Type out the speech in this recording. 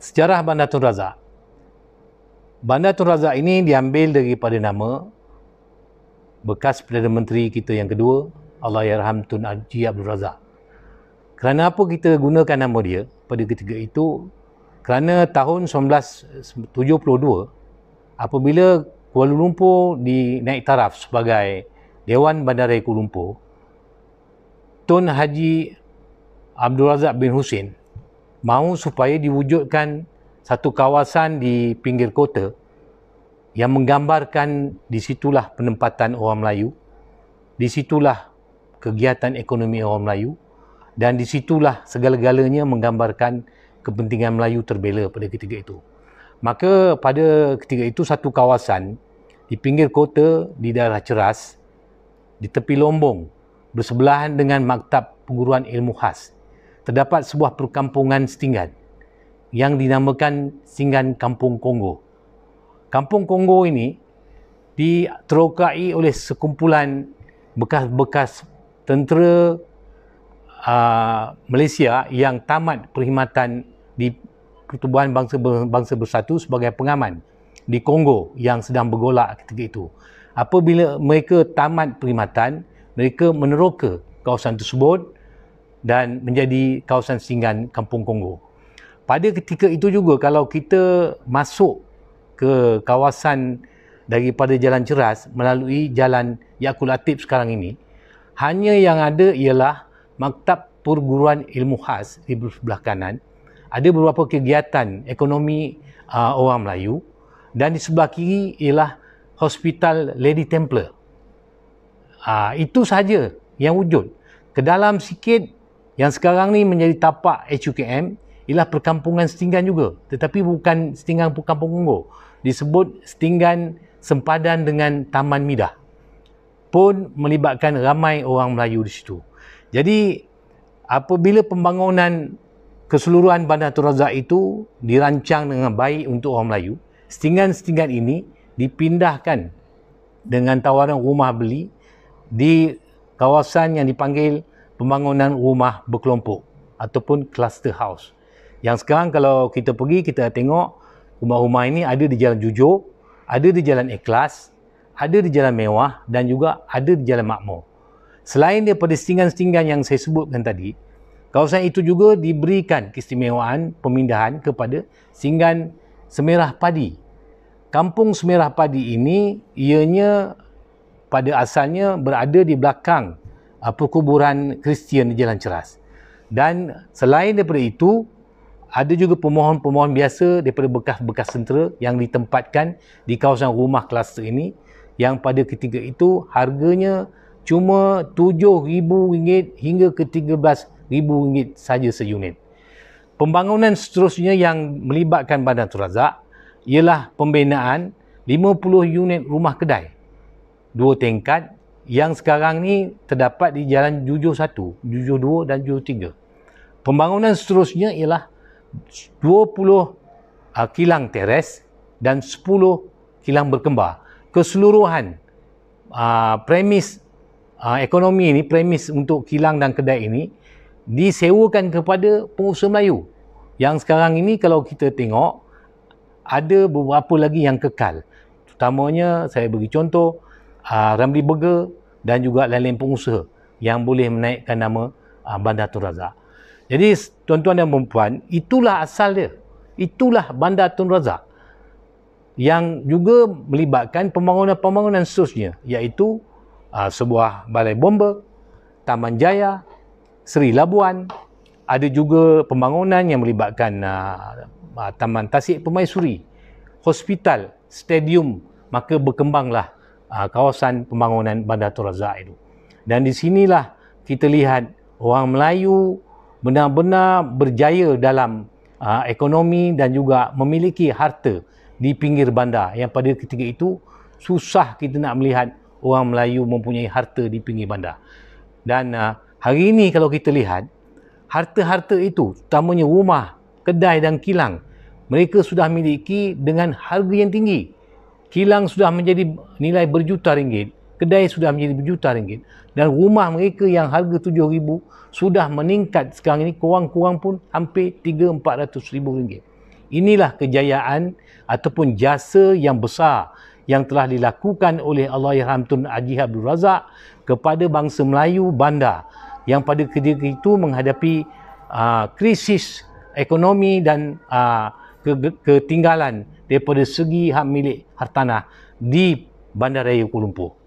Sejarah Bandar Tun Razak. Bandar Tun Razak ini diambil daripada nama bekas Perdana Menteri kita yang kedua, Allahyarham Tun Haji Abdul Razak. Kerana apa kita gunakan nama dia pada ketiga itu? Kerana tahun 1972 apabila Kuala Lumpur dinaik taraf sebagai Dewan Bandaraya Kuala Lumpur, Tun Haji Abdul Razak bin Hussein mahu supaya diwujudkan satu kawasan di pinggir kota yang menggambarkan di situlah penempatan orang Melayu, di situlah kegiatan ekonomi orang Melayu dan di situlah segala-galanya menggambarkan kepentingan Melayu terbela pada ketika itu. Maka pada ketika itu satu kawasan di pinggir kota di daerah Ceras di tepi Lombong bersebelahan dengan maktab perguruan ilmu khas terdapat sebuah perkampungan setinggan yang dinamakan Singan Kampung Kongo. Kampung Kongo ini diterokai oleh sekumpulan bekas-bekas tentera uh, Malaysia yang tamat perkhidmatan di Pertubuhan Bangsa-Bangsa Bersatu sebagai pengaman di Kongo yang sedang bergolak ketika itu. Apabila mereka tamat perkhidmatan, mereka meneroka kawasan tersebut dan menjadi kawasan singgan Kampung Kongo. Pada ketika itu juga kalau kita masuk ke kawasan daripada Jalan Ceras melalui Jalan Yakul Atib sekarang ini, hanya yang ada ialah Maktab Perguruan Ilmu Khas di sebelah kanan. Ada beberapa kegiatan ekonomi uh, orang Melayu dan di sebelah kiri ialah Hospital Lady Templar. Uh, itu sahaja yang wujud. Kedalam sikit yang sekarang ni menjadi tapak HUKM ialah perkampungan Setinggan juga tetapi bukan Setinggan Kampung Unggul disebut Setinggan sempadan dengan Taman Midah pun melibatkan ramai orang Melayu di situ. Jadi apabila pembangunan keseluruhan Bandar Abdul itu dirancang dengan baik untuk orang Melayu, setinggan-setinggan ini dipindahkan dengan tawaran rumah beli di kawasan yang dipanggil pembangunan rumah berkelompok ataupun cluster house. Yang sekarang kalau kita pergi kita tengok rumah-rumah ini ada di jalan jujur, ada di jalan ikhlas, ada di jalan mewah dan juga ada di jalan makmur. Selain daripada setinggan-setinggan yang saya sebutkan tadi, kawasan itu juga diberikan keistimewaan pemindahan kepada singgan Semerah Padi. Kampung Semerah Padi ini ianya pada asalnya berada di belakang uh, perkuburan Kristian di Jalan Ceras. Dan selain daripada itu, ada juga pemohon-pemohon biasa daripada bekas-bekas sentera yang ditempatkan di kawasan rumah kluster ini yang pada ketika itu harganya cuma RM7,000 hingga ke RM13,000 saja seunit. Pembangunan seterusnya yang melibatkan Bandar Turazak ialah pembinaan 50 unit rumah kedai, dua tingkat yang sekarang ni terdapat di jalan Jujur Satu, Jujur Dua dan Jujur Tiga. Pembangunan seterusnya ialah 20 uh, ah, kilang teres dan 10 kilang berkembar. Keseluruhan uh, premis uh, ekonomi ini, premis untuk kilang dan kedai ini disewakan kepada pengusaha Melayu. Yang sekarang ini kalau kita tengok ada beberapa lagi yang kekal. Terutamanya saya bagi contoh uh, Ramli Burger dan juga lain-lain pengusaha yang boleh menaikkan nama uh, Bandar Tun Razak. Jadi tuan-tuan dan perempuan, itulah asal dia. Itulah Bandar Tun Razak yang juga melibatkan pembangunan-pembangunan seterusnya iaitu uh, sebuah balai bomba, Taman Jaya, Seri Labuan, ada juga pembangunan yang melibatkan uh, Taman Tasik Pemaisuri, hospital, stadium, maka berkembanglah uh, kawasan pembangunan Bandar Tora Zaid itu. Dan di sinilah kita lihat orang Melayu benar-benar berjaya dalam uh, ekonomi dan juga memiliki harta di pinggir bandar yang pada ketika itu susah kita nak melihat orang Melayu mempunyai harta di pinggir bandar. Dan uh, hari ini kalau kita lihat harta-harta itu terutamanya rumah, kedai dan kilang mereka sudah miliki dengan harga yang tinggi kilang sudah menjadi nilai berjuta ringgit, kedai sudah menjadi berjuta ringgit dan rumah mereka yang harga RM7,000 sudah meningkat sekarang ini kurang-kurang pun hampir RM3,400,000 ringgit. Inilah kejayaan ataupun jasa yang besar yang telah dilakukan oleh Allahyarham Tun Haji Abdul Razak kepada bangsa Melayu bandar yang pada ketika itu menghadapi uh, krisis ekonomi dan uh, ketinggalan daripada segi hak milik hartanah di Bandaraya Kuala Lumpur.